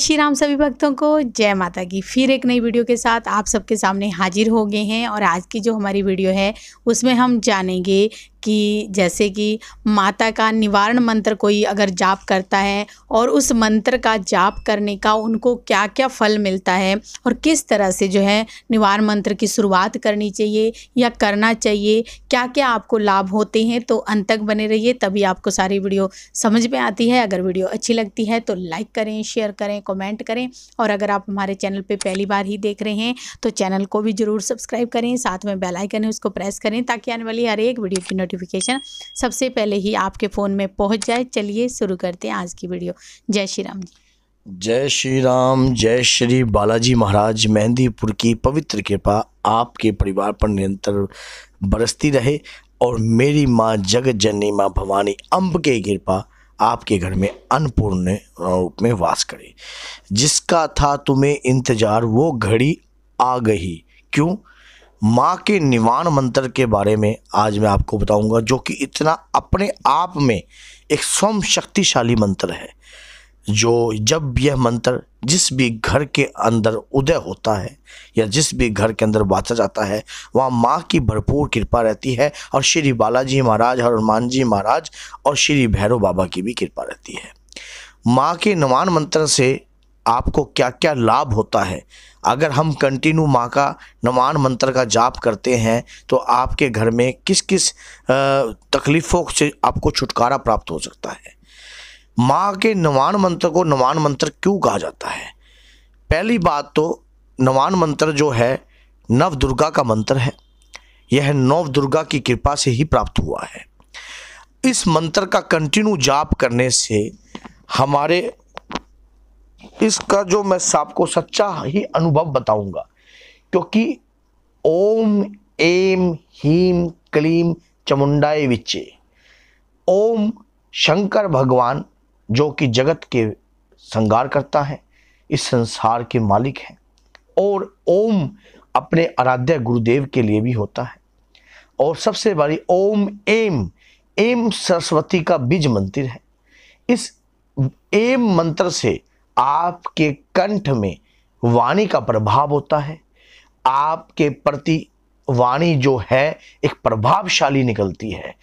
श्री राम सभी भक्तों को जय माता की फिर एक नई वीडियो के साथ आप सबके सामने हाजिर हो गए हैं और आज की जो हमारी वीडियो है उसमें हम जानेंगे कि जैसे कि माता का निवारण मंत्र कोई अगर जाप करता है और उस मंत्र का जाप करने का उनको क्या क्या फल मिलता है और किस तरह से जो है निवारण मंत्र की शुरुआत करनी चाहिए या करना चाहिए क्या क्या आपको लाभ होते हैं तो अंत तक बने रहिए तभी आपको सारी वीडियो समझ में आती है अगर वीडियो अच्छी लगती है तो लाइक करें शेयर करें कॉमेंट करें और अगर आप हमारे चैनल पर पहली बार ही देख रहे हैं तो चैनल को भी ज़रूर सब्सक्राइब करें साथ में बेलाइकन है उसको प्रेस करें ताकि आने वाली हर एक वीडियो की नोटिफिक नोटिफिकेशन सबसे पहले ही आपके फ़ोन में पहुंच जाए चलिए शुरू करते हैं आज की वीडियो जय श्री राम जी जय श्री राम जय श्री बालाजी महाराज मेहंदीपुर की पवित्र कृपा आपके परिवार पर निरंतर बरसती रहे और मेरी माँ जगत जननी माँ भवानी अम्ब के कृपा आपके घर में अन्नपूर्ण रूप में वास करे जिसका था तुम्हें इंतजार वो घड़ी आ गई क्यों माँ के निवाण मंत्र के बारे में आज मैं आपको बताऊंगा जो कि इतना अपने आप में एक स्वयं शक्तिशाली मंत्र है जो जब यह मंत्र जिस भी घर के अंदर उदय होता है या जिस भी घर के अंदर बांचा जाता है वहाँ माँ की भरपूर कृपा रहती है और श्री बालाजी महाराज और हनुमान जी महाराज और श्री भैरव बाबा की भी कृपा रहती है माँ के नवान मंत्र से आपको क्या क्या लाभ होता है अगर हम कंटिन्यू माँ का नमान मंत्र का जाप करते हैं तो आपके घर में किस किस तकलीफ़ों से आपको छुटकारा प्राप्त हो सकता है माँ के नमान मंत्र को नमान मंत्र क्यों कहा जाता है पहली बात तो नमान मंत्र जो है नव दुर्गा का मंत्र है यह नव दुर्गा की कृपा से ही प्राप्त हुआ है इस मंत्र का कंटिन्यू जाप करने से हमारे इसका जो मैं आपको सच्चा ही अनुभव बताऊंगा क्योंकि ओम एम हीम क्लीम चमुंडाए विच्चे ओम शंकर भगवान जो कि जगत के संगार करता है इस संसार के मालिक हैं और ओम अपने आराध्य गुरुदेव के लिए भी होता है और सबसे बड़ी ओम एम एम सरस्वती का बीज मंत्र है इस एम मंत्र से आपके कंठ में वाणी का प्रभाव होता है आपके प्रति वाणी जो है एक प्रभावशाली निकलती है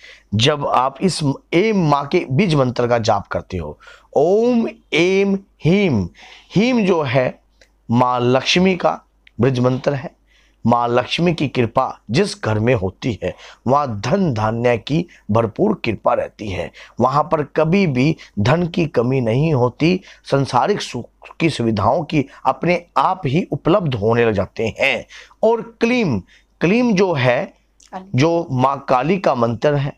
जब आप इस एम माँ के बीज मंत्र का जाप करते हो ओम एम हीम हीम जो है माँ लक्ष्मी का ब्रज मंत्र है माँ लक्ष्मी की कृपा जिस घर में होती है वहाँ धन धान्य की भरपूर कृपा रहती है वहाँ पर कभी भी धन की कमी नहीं होती संसारिक सुख की सुविधाओं की अपने आप ही उपलब्ध होने लग जाते हैं और क्लीम क्लीम जो है जो माँ काली का मंत्र है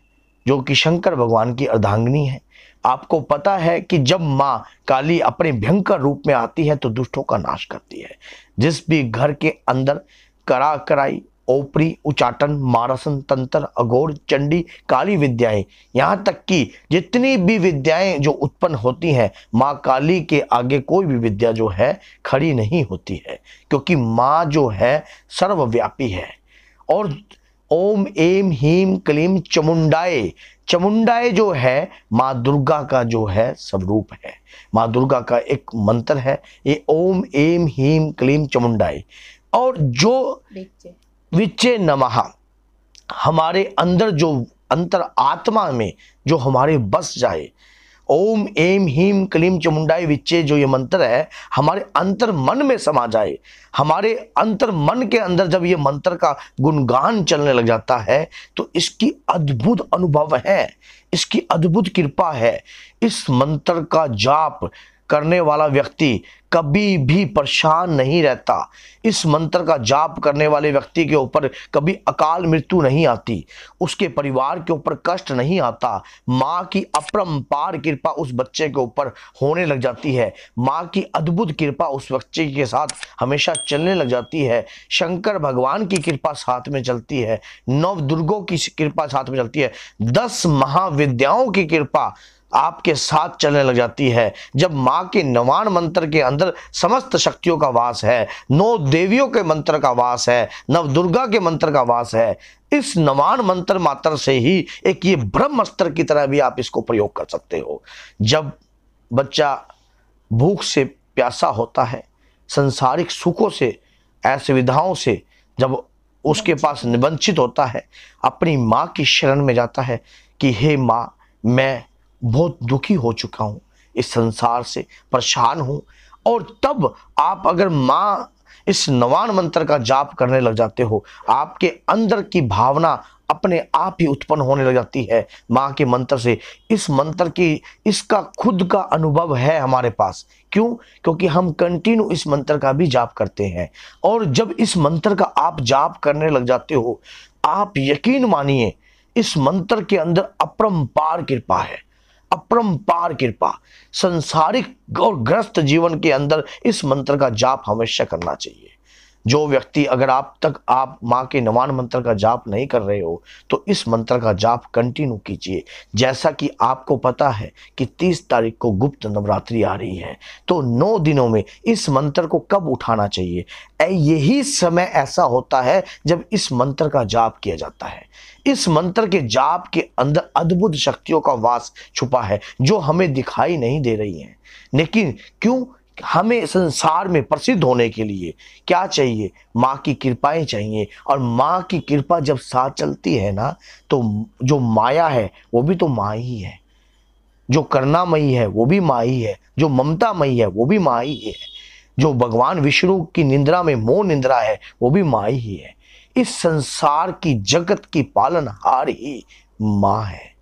जो कि शंकर भगवान की अर्धांगिनी है आपको पता है कि जब माँ काली अपने भयंकर रूप में आती है तो दुष्टों का नाश करती है जिस भी घर के अंदर करा कराई ओपरी उचाटन मारसन तंत्र अघोर चंडी काली विद्याएं यहाँ तक कि जितनी भी विद्याएं जो उत्पन्न होती हैं माँ काली के आगे कोई भी विद्या जो है खड़ी नहीं होती है क्योंकि माँ जो है सर्वव्यापी है और ओम एम हीम क्लीम चमुंडाए चमुंडाए जो है माँ दुर्गा का जो है स्वरूप है माँ दुर्गा का एक मंत्र है ये ओम एम हीम क्लीम चमुंडाए और जो विचे नमहा हमारे अंदर जो अंतर आत्मा में जो हमारे बस जाए ओम एम हीम क्लीम चमुंडाई विच्चे जो ये मंत्र है हमारे अंतर मन में समा जाए हमारे अंतर मन के अंदर जब ये मंत्र का गुणगान चलने लग जाता है तो इसकी अद्भुत अनुभव है इसकी अद्भुत कृपा है इस मंत्र का जाप करने वाला व्यक्ति कभी भी परेशान नहीं रहता इस मंत्र का जाप करने वाले व्यक्ति के ऊपर कभी अकाल मृत्यु नहीं आती उसके परिवार के ऊपर कष्ट नहीं आता माँ की अपरम्पार कृपा उस बच्चे के ऊपर होने लग जाती है माँ की अद्भुत कृपा उस बच्चे के साथ हमेशा चलने लग जाती है शंकर भगवान की कृपा साथ में चलती है नव दुर्गों की कृपा साथ में चलती है दस महाविद्याओं की कृपा आपके साथ चलने लग जाती है जब माँ के नवान मंत्र के अंदर समस्त शक्तियों का वास है नौ देवियों के मंत्र का वास है नव दुर्गा के मंत्र का वास है इस नवान मंत्र मात्र से ही एक ये ब्रह्मस्त्र की तरह भी आप इसको प्रयोग कर सकते हो जब बच्चा भूख से प्यासा होता है संसारिक सुखों से असुविधाओं से जब उसके पास निबंधित होता है अपनी माँ की शरण में जाता है कि हे माँ मैं बहुत दुखी हो चुका हूँ इस संसार से परेशान हूँ और तब आप अगर माँ इस नवान मंत्र का जाप करने लग जाते हो आपके अंदर की भावना अपने आप ही उत्पन्न होने लग जाती है माँ के मंत्र से इस मंत्र की इसका खुद का अनुभव है हमारे पास क्यों क्योंकि हम कंटिन्यू इस मंत्र का भी जाप करते हैं और जब इस मंत्र का आप जाप करने लग जाते हो आप यकीन मानिए इस मंत्र के अंदर अपरम्पार कृपा है अपरंपार कृपा संसारिक और ग्रस्त जीवन के अंदर इस मंत्र का जाप हमेशा करना चाहिए जो व्यक्ति अगर आप तक आप माँ के नवान मंत्र का जाप नहीं कर रहे हो तो इस मंत्र का जाप कंटिन्यू कीजिए जैसा कि आपको पता है कि 30 तारीख को गुप्त नवरात्रि आ रही है तो नौ दिनों में इस मंत्र को कब उठाना चाहिए यही समय ऐसा होता है जब इस मंत्र का जाप किया जाता है इस मंत्र के जाप के अंदर अद्भुत शक्तियों का वास छुपा है जो हमें दिखाई नहीं दे रही हैं लेकिन क्यों हमें संसार में प्रसिद्ध होने के लिए क्या चाहिए माँ की कृपाएं चाहिए और माँ की कृपा जब साथ चलती है ना तो जो माया है वो भी तो माँ ही है जो करनामयी है वो भी माँ ही है जो ममतामयी है वो भी माँ ही है जो भगवान विष्णु की निंद्रा में मोह निंद्रा है वो भी माँ ही है इस संसार की जगत की पालनहार ही माँ है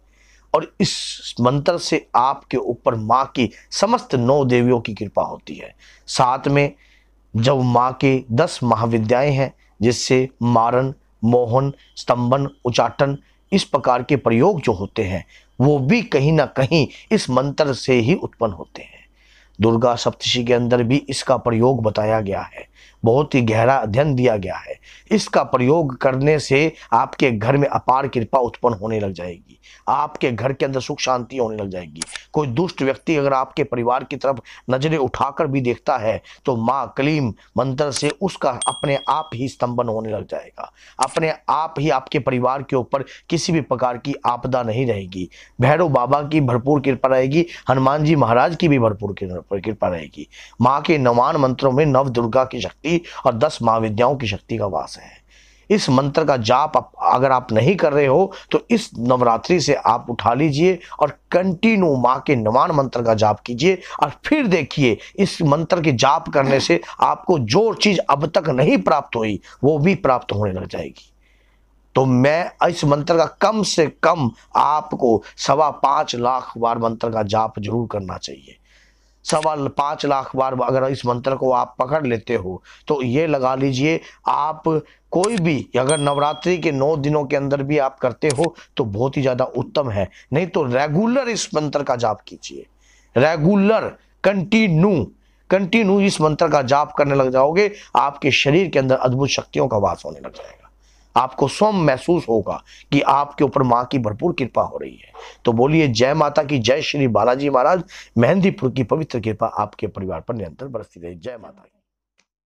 और इस मंत्र से आपके ऊपर माँ की समस्त नौ देवियों की कृपा होती है साथ में जब माँ के दस महाविद्याएं हैं जिससे मारन मोहन स्तंभन उचाटन इस प्रकार के प्रयोग जो होते हैं वो भी कहीं ना कहीं इस मंत्र से ही उत्पन्न होते हैं दुर्गा सप्तशी के अंदर भी इसका प्रयोग बताया गया है बहुत ही गहरा अध्ययन दिया गया है इसका प्रयोग करने से आपके घर में अपार कृपा उत्पन्न होने लग जाएगी आपके घर के अंदर सुख शांति होने लग जाएगी कोई दुष्ट व्यक्ति अगर आपके परिवार की तरफ नजरें उठाकर भी देखता है तो माँ कलीम मंत्र से उसका अपने आप ही स्तंभन होने लग जाएगा अपने आप ही आपके परिवार के ऊपर किसी भी प्रकार की आपदा नहीं रहेगी भैरव बाबा की भरपूर कृपा रहेगी हनुमान जी महाराज की भी भरपूर कृपा रहेगी माँ के नवान मंत्रों में नव दुर्गा की शक्ति और दस महाविद्याओं की शक्ति का वास है इस मंत्र का जाप आप अगर आप नहीं कर रहे हो तो इस नवरात्रि से आप उठा लीजिए और कंटिन्यू माँ के नवान मंत्र का जाप कीजिए और फिर देखिए इस मंत्र के जाप करने से आपको जो चीज़ अब तक नहीं प्राप्त हुई वो भी प्राप्त होने लग जाएगी तो मैं इस मंत्र का कम से कम आपको सवा पांच लाख बार मंत्र का जाप जरूर करना चाहिए सवा पाँच लाख बार अगर इस मंत्र को आप पकड़ लेते हो तो ये लगा लीजिए आप कोई भी अगर नवरात्रि के नौ दिनों के अंदर भी आप करते हो तो बहुत ही ज़्यादा उत्तम है नहीं तो रेगुलर इस मंत्र का जाप कीजिए रेगुलर कंटिन्यू कंटिन्यू इस मंत्र का जाप करने लग जाओगे आपके शरीर के अंदर अद्भुत शक्तियों का वास होने लग जाएगा आपको स्वयं महसूस होगा कि आपके ऊपर माँ की भरपूर कृपा हो रही है तो बोलिए जय माता की जय श्री बालाजी महाराज मेहंदीपुर की पवित्र कृपा आपके परिवार पर निरंतर बरसती रही जय माता की